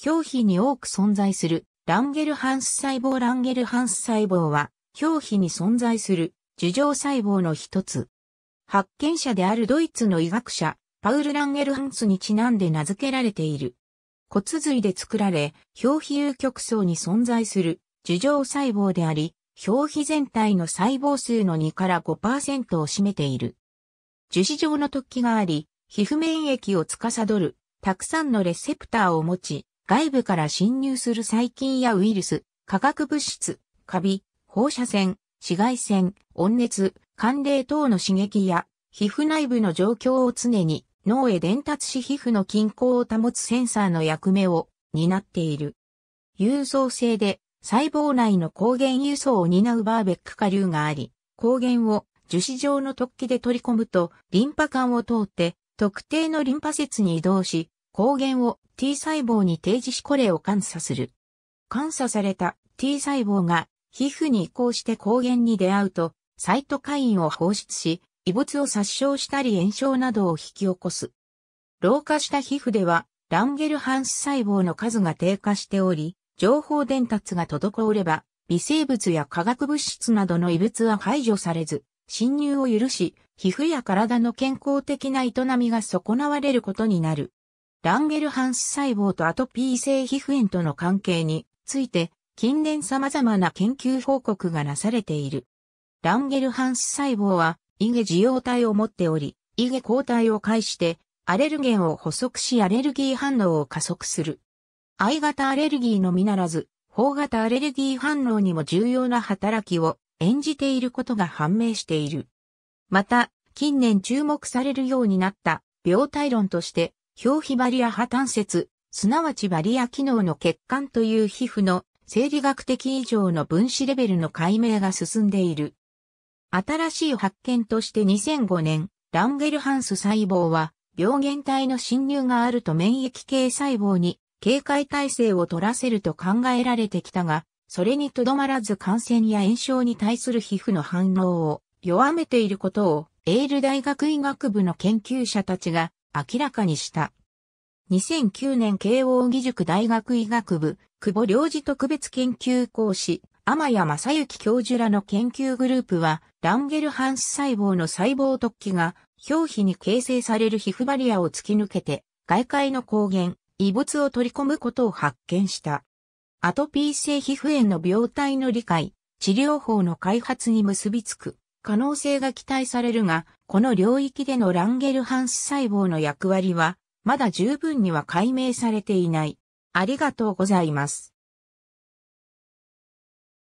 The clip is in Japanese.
表皮に多く存在するランゲルハンス細胞ランゲルハンス細胞は表皮に存在する樹状細胞の一つ。発見者であるドイツの医学者、パウル・ランゲルハンスにちなんで名付けられている。骨髄で作られ、表皮有極層に存在する樹状細胞であり、表皮全体の細胞数の2から5%を占めている。樹脂状の突起があり、皮膚免疫を司る、たくさんのレセプターを持ち、外部から侵入する細菌やウイルス、化学物質、カビ、放射線、紫外線、温熱、寒冷等の刺激や、皮膚内部の状況を常に脳へ伝達し皮膚の均衡を保つセンサーの役目を担っている。郵送性で細胞内の抗原輸送を担うバーベック下流があり、抗原を樹脂状の突起で取り込むとリンパ管を通って特定のリンパ節に移動し、抗原を T 細胞に提示しこれを感作する。感作された T 細胞が皮膚に移行して抗原に出会うと、サイトカインを放出し、異物を殺傷したり炎症などを引き起こす。老化した皮膚では、ランゲルハンス細胞の数が低下しており、情報伝達が滞れば、微生物や化学物質などの異物は排除されず、侵入を許し、皮膚や体の健康的な営みが損なわれることになる。ランゲルハンス細胞とアトピー性皮膚炎との関係について、近年様々な研究報告がなされている。ランゲルハンス細胞は、イゲ受容体を持っており、イゲ抗体を介して、アレルゲンを補足しアレルギー反応を加速する。I 型アレルギーのみならず、方型アレルギー反応にも重要な働きを演じていることが判明している。また、近年注目されるようになった病態論として、表皮バリア破綻説、すなわちバリア機能の欠陥という皮膚の生理学的以上の分子レベルの解明が進んでいる。新しい発見として2005年、ランゲルハンス細胞は、病原体の侵入があると免疫系細胞に警戒体制を取らせると考えられてきたが、それにとどまらず感染や炎症に対する皮膚の反応を弱めていることを、エール大学医学部の研究者たちが明らかにした。2009年慶応義塾大学医学部、久保良治特別研究講師、天谷正幸教授らの研究グループは、ランゲルハンス細胞の細胞突起が、表皮に形成される皮膚バリアを突き抜けて、外界の抗原、異物を取り込むことを発見した。アトピー性皮膚炎の病態の理解、治療法の開発に結びつく。可能性が期待されるが、この領域でのランゲルハンス細胞の役割は、まだ十分には解明されていない。ありがとうございます。